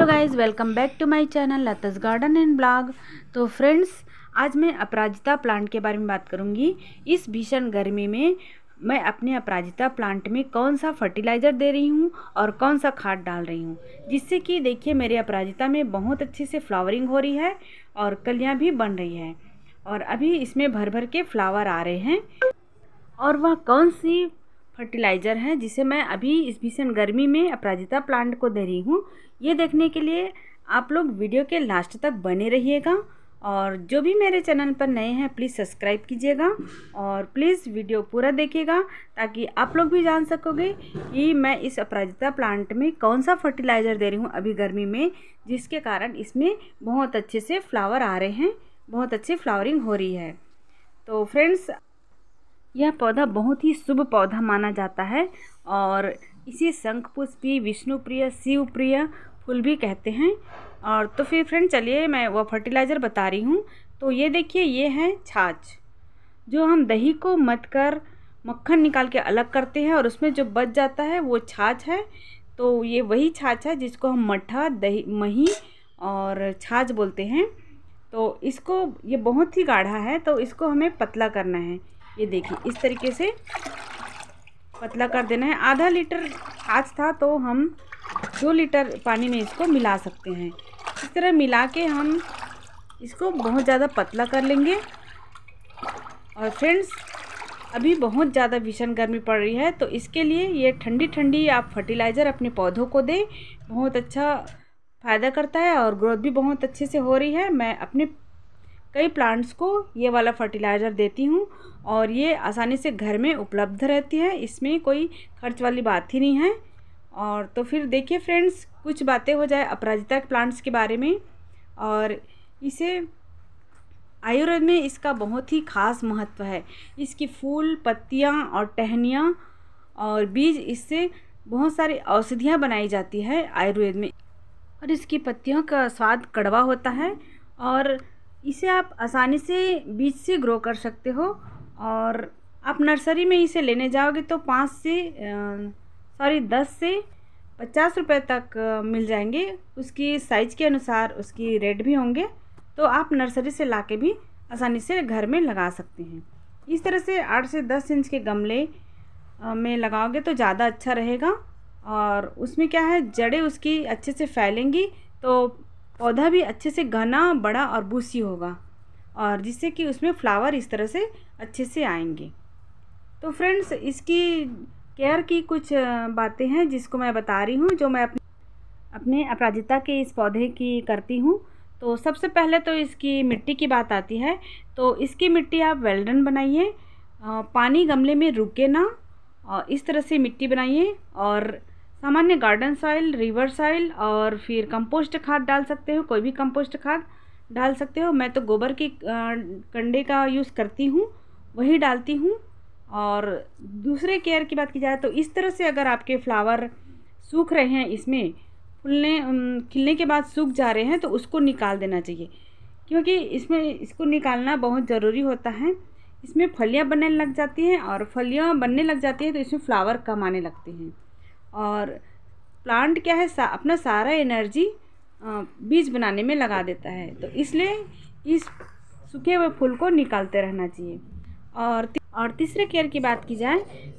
hello guys welcome back to my channel Lata's garden and blog तो friends आज मैं अपराजिता plant के बारे में बात करूंगी इस भीषण गर्मी में मैं अपने अपराजिता प्लांट में कौन सा फर्टिलाइज़र दे रही हूँ और कौन सा खाद डाल रही हूँ जिससे कि देखिए मेरे अपराजिता में बहुत अच्छे से फ्लावरिंग हो रही है और कलियाँ भी बन रही है और अभी इसमें भर भर के फ्लावर आ रहे हैं और वह कौन सी फर्टिलाइज़र है जिसे मैं अभी इस भीषण गर्मी में अपराजिता प्लांट को दे रही हूँ ये देखने के लिए आप लोग वीडियो के लास्ट तक बने रहिएगा और जो भी मेरे चैनल पर नए हैं प्लीज़ सब्सक्राइब कीजिएगा और प्लीज़ वीडियो पूरा देखिएगा ताकि आप लोग भी जान सकोगे कि मैं इस अपराजिता प्लांट में कौन सा फर्टिलाइज़र दे रही हूँ अभी गर्मी में जिसके कारण इसमें बहुत अच्छे से फ्लावर आ रहे हैं बहुत अच्छी फ्लावरिंग हो रही है तो फ्रेंड्स यह पौधा बहुत ही शुभ पौधा माना जाता है और इसे शंख पुष्पी विष्णुप्रिय शिवप्रिय फूल भी कहते हैं और तो फिर फ्रेंड चलिए मैं वह फर्टिलाइज़र बता रही हूँ तो ये देखिए ये है छाछ जो हम दही को मत कर मक्खन निकाल के अलग करते हैं और उसमें जो बच जाता है वो छाछ है तो ये वही छाछ है जिसको हम मठा दही मही और छाछ बोलते हैं तो इसको ये बहुत ही गाढ़ा है तो इसको हमें पतला करना है ये देखिए इस तरीके से पतला कर देना है आधा लीटर आज था तो हम दो लीटर पानी में इसको मिला सकते हैं इस तरह मिला के हम इसको बहुत ज़्यादा पतला कर लेंगे और फ्रेंड्स अभी बहुत ज़्यादा भीषण गर्मी पड़ रही है तो इसके लिए ये ठंडी ठंडी आप फर्टिलाइज़र अपने पौधों को दें बहुत अच्छा फ़ायदा करता है और ग्रोथ भी बहुत अच्छे से हो रही है मैं अपने कई प्लांट्स को ये वाला फर्टिलाइज़र देती हूँ और ये आसानी से घर में उपलब्ध रहती है इसमें कोई खर्च वाली बात ही नहीं है और तो फिर देखिए फ्रेंड्स कुछ बातें हो जाए अपराजिता प्लांट्स के बारे में और इसे आयुर्वेद में इसका बहुत ही खास महत्व है इसकी फूल पत्तियाँ और टहनियाँ और बीज इससे बहुत सारी औषधियाँ बनाई जाती है आयुर्वेद में और इसकी पत्तियों का स्वाद कड़वा होता है और इसे आप आसानी से बीज से ग्रो कर सकते हो और आप नर्सरी में इसे लेने जाओगे तो पाँच से सॉरी दस से पचास रुपए तक मिल जाएंगे उसकी साइज के अनुसार उसकी रेट भी होंगे तो आप नर्सरी से ला भी आसानी से घर में लगा सकते हैं इस तरह से आठ से दस इंच के गमले में लगाओगे तो ज़्यादा अच्छा रहेगा और उसमें क्या है जड़ें उसकी अच्छे से फैलेंगी तो पौधा भी अच्छे से घना बड़ा और बूसी होगा और जिससे कि उसमें फ्लावर इस तरह से अच्छे से आएंगे तो फ्रेंड्स इसकी केयर की कुछ बातें हैं जिसको मैं बता रही हूँ जो मैं अपने अपने अपराजिता के इस पौधे की करती हूँ तो सबसे पहले तो इसकी मिट्टी की बात आती है तो इसकी मिट्टी आप वेल्डन बनाइए पानी गमले में रुके ना और इस तरह से मिट्टी बनाइए और सामान्य गार्डन सॉइल रिवर सॉइल और फिर कंपोस्ट खाद डाल सकते हो कोई भी कंपोस्ट खाद डाल सकते हो मैं तो गोबर के कंडे का यूज़ करती हूँ वही डालती हूँ और दूसरे केयर की बात की जाए तो इस तरह से अगर आपके फ्लावर सूख रहे हैं इसमें फूलने खिलने के बाद सूख जा रहे हैं तो उसको निकाल देना चाहिए क्योंकि इसमें इसको निकालना बहुत ज़रूरी होता है इसमें फलियाँ बनने लग जाती हैं और फलियाँ बनने लग जाती हैं तो इसमें फ्लावर कम आने लगते हैं और प्लांट क्या है सा, अपना सारा एनर्जी बीज बनाने में लगा देता है तो इसलिए इस सूखे हुए फूल को निकालते रहना चाहिए और और तीसरे केयर की बात की जाए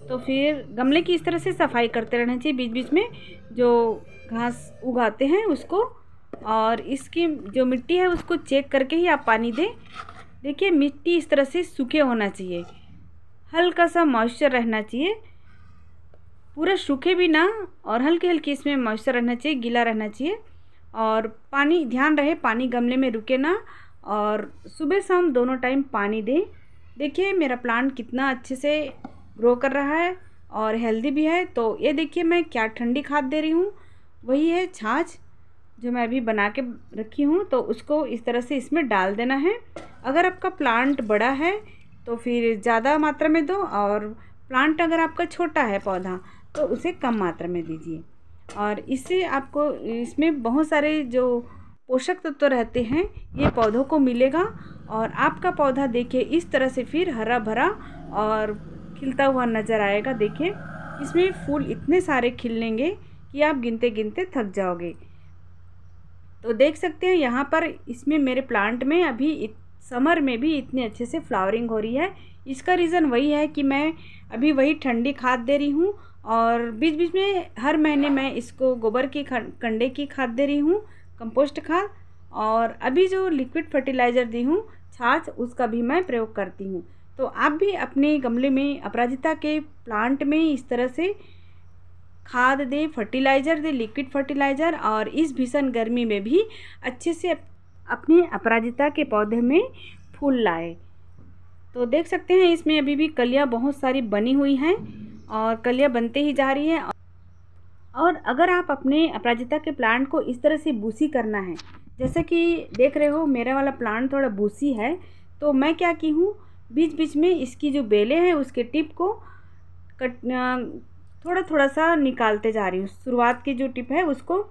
तो फिर गमले की इस तरह से सफाई करते रहना चाहिए बीच बीच में जो घास उगाते हैं उसको और इसकी जो मिट्टी है उसको चेक करके ही आप पानी दें देखिए मिट्टी इस तरह से सूखे होना चाहिए हल्का सा मॉइस्चर रहना चाहिए पूरा सूखे भी ना और हल्के हल्के इसमें मॉइस्चर रहना चाहिए गीला रहना चाहिए और पानी ध्यान रहे पानी गमले में रुके ना और सुबह शाम दोनों टाइम पानी दें देखिए मेरा प्लांट कितना अच्छे से ग्रो कर रहा है और हेल्दी भी है तो ये देखिए मैं क्या ठंडी खाद दे रही हूँ वही है छाछ जो मैं अभी बना के रखी हूँ तो उसको इस तरह से इसमें डाल देना है अगर आपका प्लांट बड़ा है तो फिर ज़्यादा मात्रा में दो और प्लांट अगर आपका छोटा है पौधा तो उसे कम मात्रा में दीजिए और इससे आपको इसमें बहुत सारे जो पोषक तत्व तो रहते हैं ये पौधों को मिलेगा और आपका पौधा देखिए इस तरह से फिर हरा भरा और खिलता हुआ नज़र आएगा देखिए इसमें फूल इतने सारे खिलेंगे कि आप गिनते गिनते थक जाओगे तो देख सकते हैं यहाँ पर इसमें मेरे प्लांट में अभी इत, समर में भी इतने अच्छे से फ्लावरिंग हो रही है इसका रीज़न वही है कि मैं अभी वही ठंडी खाद दे रही हूँ और बीच बीच में हर महीने मैं इसको गोबर की कंडे की खाद दे रही हूँ कंपोस्ट खाद और अभी जो लिक्विड फर्टिलाइज़र दी हूँ छाछ उसका भी मैं प्रयोग करती हूँ तो आप भी अपने गमले में अपराजिता के प्लांट में इस तरह से खाद दे फर्टिलाइज़र दे लिक्विड फर्टिलाइज़र और इस भीषण गर्मी में भी अच्छे से अपने अपराजिता के पौधे में फूल लाए तो देख सकते हैं इसमें अभी भी कलियाँ बहुत सारी बनी हुई हैं और कलियाँ बनते ही जा रही हैं और अगर आप अपने अपराजिता के प्लांट को इस तरह से बूसी करना है जैसे कि देख रहे हो मेरा वाला प्लांट थोड़ा बूसी है तो मैं क्या की हूँ बीच बीच में इसकी जो बेलें हैं उसके टिप को कट थोड़ा थोड़ा सा निकालते जा रही हूँ शुरुआत की जो टिप है उसको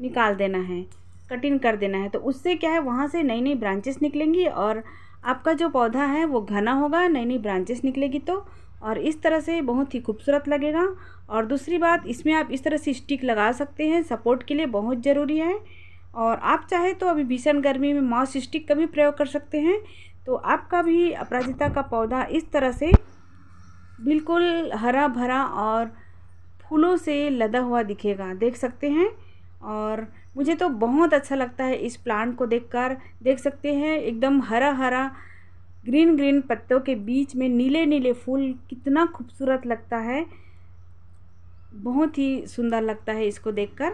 निकाल देना है कटिंग कर देना है तो उससे क्या है वहाँ से नई नई ब्रांचेस निकलेंगी और आपका जो पौधा है वो घना होगा नई नई ब्रांचेस निकलेगी तो और इस तरह से बहुत ही खूबसूरत लगेगा और दूसरी बात इसमें आप इस तरह से स्टिक लगा सकते हैं सपोर्ट के लिए बहुत ज़रूरी है और आप चाहे तो अभी भीषण गर्मी में मॉस स्टिक का भी प्रयोग कर सकते हैं तो आपका भी अपराजिता का पौधा इस तरह से बिल्कुल हरा भरा और फूलों से लदा हुआ दिखेगा देख सकते हैं और मुझे तो बहुत अच्छा लगता है इस प्लांट को देखकर देख सकते हैं एकदम हरा हरा ग्रीन ग्रीन पत्तों के बीच में नीले नीले फूल कितना खूबसूरत लगता है बहुत ही सुंदर लगता है इसको देखकर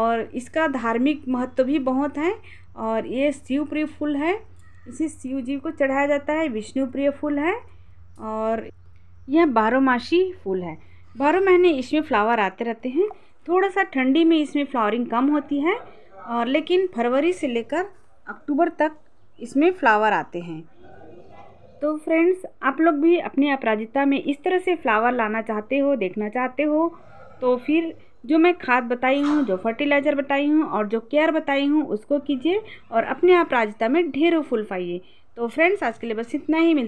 और इसका धार्मिक महत्व भी बहुत है और ये शिवप्रिय फूल है इसे शिव जी को चढ़ाया जाता है विष्णु प्रिय फूल है और यह बारहमासी फूल है बारह महीने इसमें फ्लावर आते रहते हैं थोड़ा सा ठंडी में इसमें फ्लावरिंग कम होती है और लेकिन फरवरी से लेकर अक्टूबर तक इसमें फ्लावर आते हैं तो फ्रेंड्स आप लोग भी अपने अपराजिता में इस तरह से फ्लावर लाना चाहते हो देखना चाहते हो तो फिर जो मैं खाद बताई हूँ जो फर्टिलाइज़र बताई हूँ और जो केयर बताई हूँ उसको कीजिए और अपने राजता में ढेरों फूल पाइए तो फ्रेंड्स आज के लिए बस इतना ही मिलते